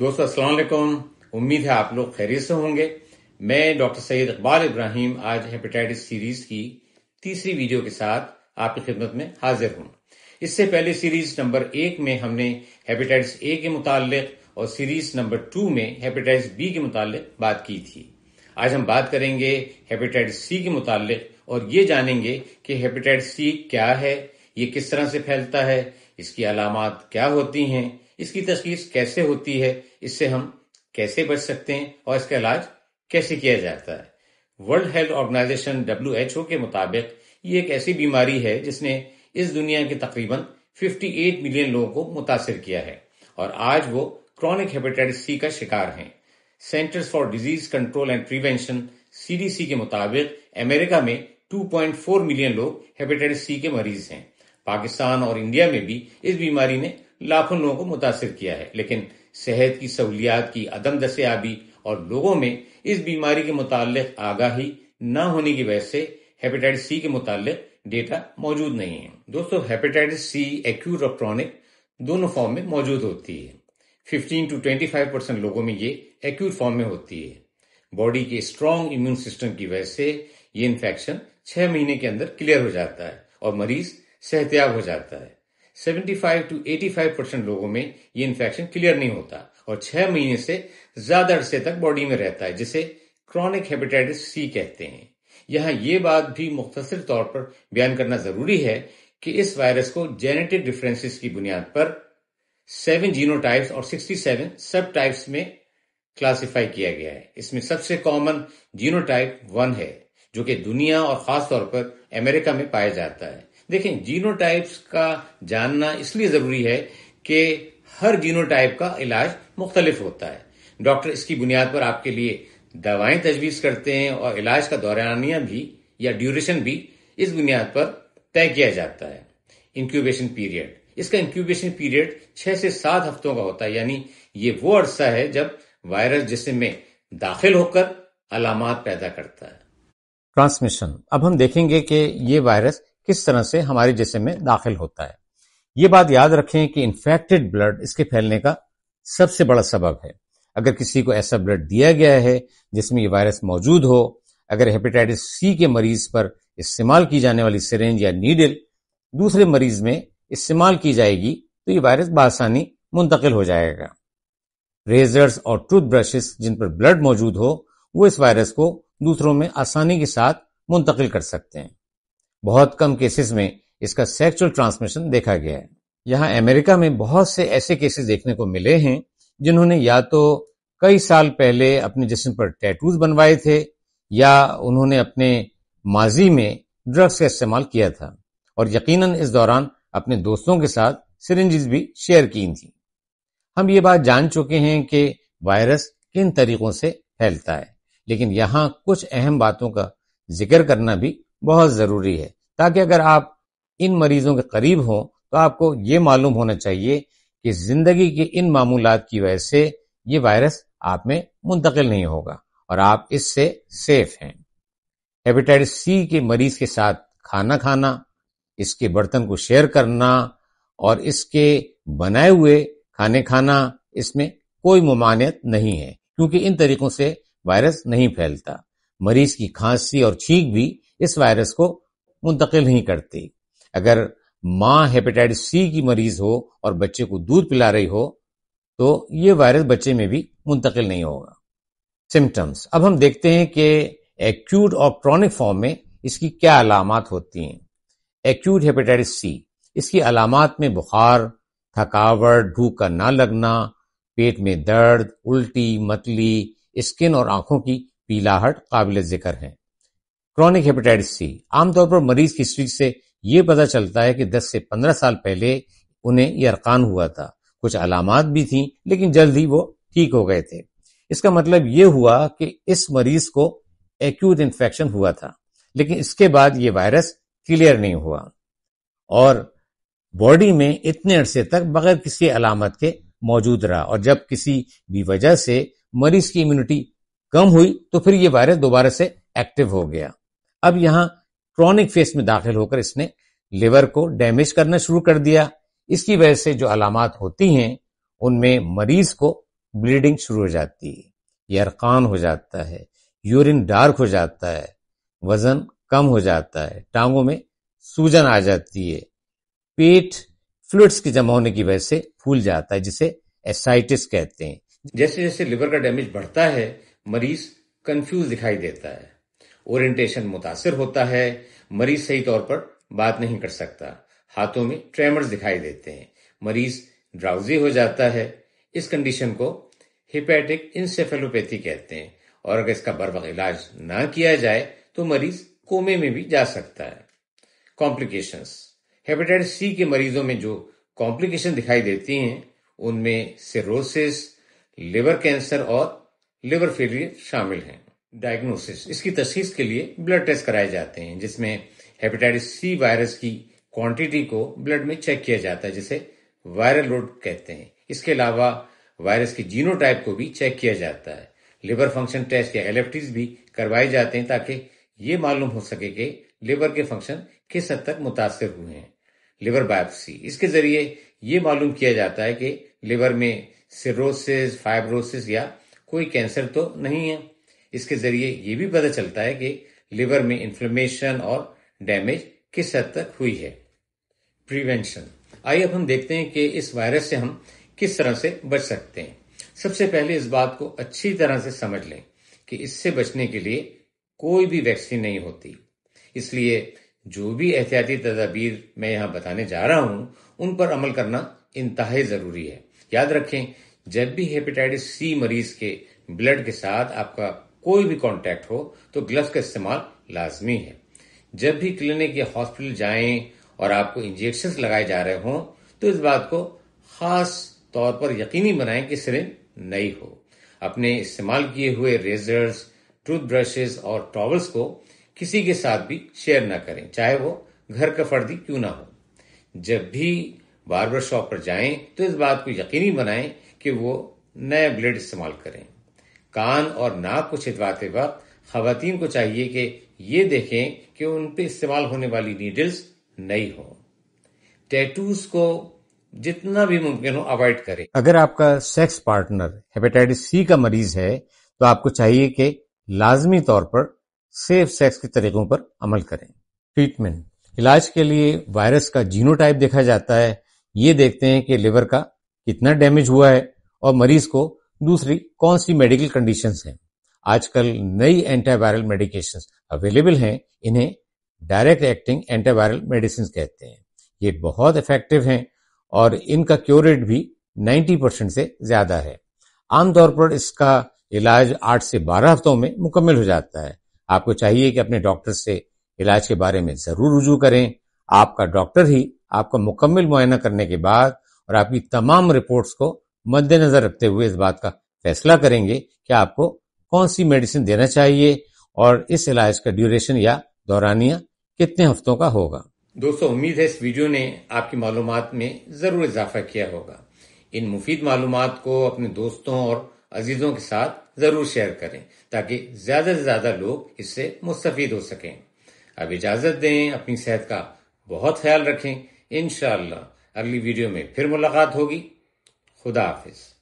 दोस्तों अस्सलाम उम्मीद है आप लोग खैरियत से होंगे मैं डॉक्टर सैयद इकबाल इब्राहिम आज हेपेटाइटिस सीरीज की तीसरी वीडियो के साथ आपकी खिदमत में हाजिर हूं इससे पहले सीरीज नंबर एक में हमने हेपेटाइटिस ए के मुतालिक और सीरीज नंबर टू में हेपेटाइटिस बी के मुतालिक बात की थी आज हम बात करेंगे हेपेटाइटिस सी के मुतालिक और ये जानेंगे कि हेपेटाइटिस सी क्या है ये किस तरह से फैलता है इसकी अलामत क्या होती हैं इसकी तशीस कैसे होती है इससे हम कैसे बच सकते हैं और इसका इलाज कैसे किया जाता है वर्ल्ड हेल्थ ऑर्गेनाइजेशन डब्ल्यू के मुताबिक ये एक ऐसी बीमारी है जिसने इस दुनिया के तकरीबन 58 मिलियन लोगों को मुतासर किया है और आज वो क्रॉनिक हेपेटाइटिस सी का शिकार हैं centers for disease control and prevention CDC के मुताबिक अमेरिका में 2.4 मिलियन लोग हेपेटाइटिस सी के मरीज हैं पाकिस्तान और इंडिया में भी इस बीमारी ने लाखों लोगों को मुतासर किया है लेकिन सेहत की सहूलियात की अदम दस्याबी और लोगों में इस बीमारी के मुताल आगाही न होने की वजह से हेपेटाइटिस सी के मुताल डेटा मौजूद नहीं है दोस्तों हेपेटाइटिस सी एक्यूट और क्रॉनिक दोनों फॉर्म में मौजूद होती है 15 टू 25 परसेंट लोगों में ये एक्यूट फॉर्म में होती है बॉडी के स्ट्रांग इम्यून सिस्टम की वजह से ये इन्फेक्शन छह महीने के अंदर क्लियर हो जाता है और मरीज सेहतियाब हो जाता है 75 टू 85 परसेंट लोगों में ये इन्फेक्शन क्लियर नहीं होता और छह महीने से ज्यादा अरसे तक बॉडी में रहता है जिसे क्रॉनिक हेपेटाइटिस सी कहते हैं यहां ये बात भी मुख्तर तौर पर बयान करना जरूरी है कि इस वायरस को जेनेटिक डिफरेंसेस की बुनियाद पर सेवन जीनोटाइप्स और सेवन सब टाइप्स में क्लासिफाई किया गया है इसमें सबसे कॉमन जीनोटाइप वन है जो कि दुनिया और खास तौर पर अमेरिका में पाया जाता है देखें जीनोटाइप्स का जानना इसलिए ज़रूरी है कि हर जीनोटाइप का इलाज मुख्तलिफ होता है डॉक्टर इसकी बुनियाद पर आपके लिए दवाएं तजवीज़ करते हैं और इलाज का दौरानिया भी या ड्यूरेशन भी इस बुनियाद पर तय किया जाता है इंक्यूबेशन पीरियड इसका इंक्यूबेशन पीरियड छह से सात हफ्तों का होता है यानी ये वो अरसा है जब वायरस जिसम में दाखिल होकर अलामत पैदा करता है ट्रांसमिशन अब हम देखेंगे कि ये वायरस किस तरह से हमारे जिसम में दाखिल होता है ये बात याद रखें कि इन्फेक्टेड ब्लड इसके फैलने का सबसे बड़ा सबब है अगर किसी को ऐसा ब्लड दिया गया है जिसमें ये वायरस मौजूद हो अगर हेपेटाइटिस सी के मरीज पर इस्तेमाल की जाने वाली सिरेंज या नीडल दूसरे मरीज में इस्तेमाल की जाएगी तो ये वायरस बासानी मुंतकिल हो जाएगा रेजर्स और टूथब्रशेस जिन पर ब्लड मौजूद हो वो इस वायरस को दूसरों में आसानी के साथ मुंतकिल कर सकते हैं बहुत कम केसेस में इसका सेक्सुअल ट्रांसमिशन देखा गया है यहाँ अमेरिका में बहुत से ऐसे केसेस देखने को मिले हैं जिन्होंने या तो कई साल पहले अपने जिसम पर टैटूज बनवाए थे या उन्होंने अपने माजी में ड्रग्स का इस्तेमाल किया था और यकीनन इस दौरान अपने दोस्तों के साथ सिरिंजेस भी शेयर की थी हम ये बात जान चुके हैं कि वायरस किन तरीकों से फैलता है लेकिन यहाँ कुछ अहम बातों का जिक्र करना भी बहुत ज़रूरी है ताकि अगर आप इन मरीजों के करीब हों तो आपको ये मालूम होना चाहिए कि ज़िंदगी के इन मामूलत की वजह से ये वायरस आप में मुंतकिल नहीं होगा और आप इससे सेफ हैं हेपेटाइटिस सी के मरीज के साथ खाना खाना इसके बर्तन को शेयर करना और इसके बनाए हुए खाने खाना इसमें कोई ममानियत नहीं है क्योंकि इन तरीकों से वायरस नहीं फैलता मरीज की खांसी और छींक भी इस वायरस को मुंतकिल नहीं करती अगर माँ हेपेटाइटिस सी की मरीज हो और बच्चे को दूध पिला रही हो तो ये वायरस बच्चे में भी मुंतकिल नहीं होगा सिम्टम्स अब हम देखते हैं कि एक्यूट और क्रॉनिक फॉर्म में इसकी क्या अलामत होती हैं एक्यूट हेपेटाइटिस सी इसकी अलामत में बुखार थकावट भूख का ना लगना पेट में दर्द उल्टी मतली स्किन और आंखों की पीलाहट काबिल जिक्र है क्रॉनिक हेपेटाइटिस सी आमतौर पर मरीज की हिस्ट्री से यह पता चलता है कि 10 से 15 साल पहले उन्हें यह अरकान हुआ था कुछ अलामत भी थी लेकिन जल्द ही वो ठीक हो गए थे इसका मतलब यह हुआ कि इस मरीज को एक्यूट इन्फेक्शन हुआ था लेकिन इसके बाद ये वायरस क्लियर नहीं हुआ और बॉडी में इतने अरसे तक बगैर किसी अलामत के मौजूद रहा और जब किसी भी वजह से मरीज की इम्यूनिटी कम हुई तो फिर यह वायरस दोबारा से एक्टिव हो गया अब यहां क्रॉनिक फेस में दाखिल होकर इसने लिवर को डैमेज करना शुरू कर दिया इसकी वजह से जो अलामत होती हैं उनमें मरीज को ब्लीडिंग शुरू हो जाती है यरकान हो जाता है यूरिन डार्क हो जाता है वजन कम हो जाता है टांगों में सूजन आ जाती है पेट फ्लूड्स के जमा होने की वजह से फूल जाता है जिसे एसाइटिस कहते हैं जैसे जैसे लिवर का डैमेज बढ़ता है मरीज कंफ्यूज दिखाई देता है ओरिएंटेशन मुतासर होता है मरीज सही तौर पर बात नहीं कर सकता हाथों में ट्रेमर्स दिखाई देते हैं मरीज ड्राउजी हो जाता है इस कंडीशन को हिपैटिक इंसेफेलोपैथी कहते हैं और अगर इसका बरवक इलाज ना किया जाए तो मरीज कोमे में भी जा सकता है कॉम्प्लिकेशन हेपेटाइटिस सी के मरीजों में जो कॉम्प्लिकेशन दिखाई देती हैं उनमें सिरोसिस लिवर कैंसर और लिवर फेलियर शामिल हैं डायग्नोसिस इसकी तशीस के लिए ब्लड टेस्ट कराए जाते हैं जिसमें हेपेटाइटिस सी वायरस की क्वांटिटी को ब्लड में चेक किया जाता है जिसे वायरल लोड कहते हैं इसके अलावा वायरस के जीनोटाइप को भी चेक किया जाता है लिवर फंक्शन टेस्ट या एल भी करवाए जाते हैं ताकि ये मालूम हो सके कि लिवर के फंक्शन किस हद तक मुतासर हुए हैं लिवर बायोप्सी इसके जरिए ये मालूम किया जाता है कि लिवर में सिरोसिस फाइब्रोसिस या कोई कैंसर तो नहीं है इसके जरिए ये भी पता चलता है कि लिवर में इन्फ्लेमेशन और डैमेज किस हद तक हुई है प्रिवेंशन आइए अब हम देखते हैं कि इस वायरस से हम किस तरह से बच सकते हैं सबसे पहले इस बात को अच्छी तरह से समझ लें कि इससे बचने के लिए कोई भी वैक्सीन नहीं होती इसलिए जो भी एहतियाती तदाबीर मैं यहाँ बताने जा रहा हूँ उन पर अमल करना इंतहा ज़रूरी है याद रखें जब भी हेपेटाइटिस सी मरीज के ब्लड के साथ आपका कोई भी कॉन्टेक्ट हो तो ग्लव्स का इस्तेमाल लाजमी है जब भी क्लिनिक या हॉस्पिटल जाएं और आपको इंजेक्शन लगाए जा रहे हों तो इस बात को खास तौर पर यकीनी बनाएं कि सिरिंज नई हो अपने इस्तेमाल किए हुए रेजर्स टूथब्रशेस और टॉवल्स को किसी के साथ भी शेयर ना करें चाहे वो घर का फर्दी क्यों ना हो जब भी बार्बर शॉप पर जाएं तो इस बात को यकीनी बनाएं कि वो नया ब्लेड इस्तेमाल करें कान और नाक को छिदवाते वक्त खातन को चाहिए कि ये देखें कि उन पर इस्तेमाल होने वाली नीडल्स नहीं हो टैटूज को जितना भी मुमकिन हो अवॉइड करें अगर आपका सेक्स पार्टनर हेपेटाइटिस सी का मरीज है तो आपको चाहिए कि लाजमी तौर पर सेफ सेक्स के तरीकों पर अमल करें ट्रीटमेंट इलाज के लिए वायरस का जीनोटाइप देखा जाता है ये देखते हैं कि लिवर का कितना डैमेज हुआ है और मरीज को दूसरी कौन सी मेडिकल कंडीशन है आजकल नई एंटीवायरल मेडिकेशन अवेलेबल हैं इन्हें डायरेक्ट एक्टिंग एंटीवायरल मेडिसिन कहते हैं ये बहुत इफेक्टिव हैं और इनका क्योर रेट भी 90 परसेंट से ज्यादा है आमतौर पर इसका इलाज 8 से 12 हफ्तों में मुकम्मल हो जाता है आपको चाहिए कि अपने डॉक्टर से इलाज के बारे में जरूर रुजू करें आपका डॉक्टर ही आपका मुकम्मल मुआयना करने के बाद और आपकी तमाम रिपोर्ट्स को मद्देनजर रखते हुए इस बात का फैसला करेंगे कि आपको कौन सी मेडिसिन देना चाहिए और इस इलाज का ड्यूरेशन या दौरानिया कितने हफ्तों का होगा दोस्तों उम्मीद है इस वीडियो ने आपकी मालूम में जरूर इजाफा किया होगा इन मुफीद मालूम को अपने दोस्तों और अजीजों के साथ जरूर शेयर करें ताकि ज्यादा से ज्यादा लोग इससे मुस्तफ़ हो सकें अब इजाजत दें अपनी सेहत का बहुत ख्याल रखें इन अगली वीडियो में फिर मुलाकात होगी Rodafes.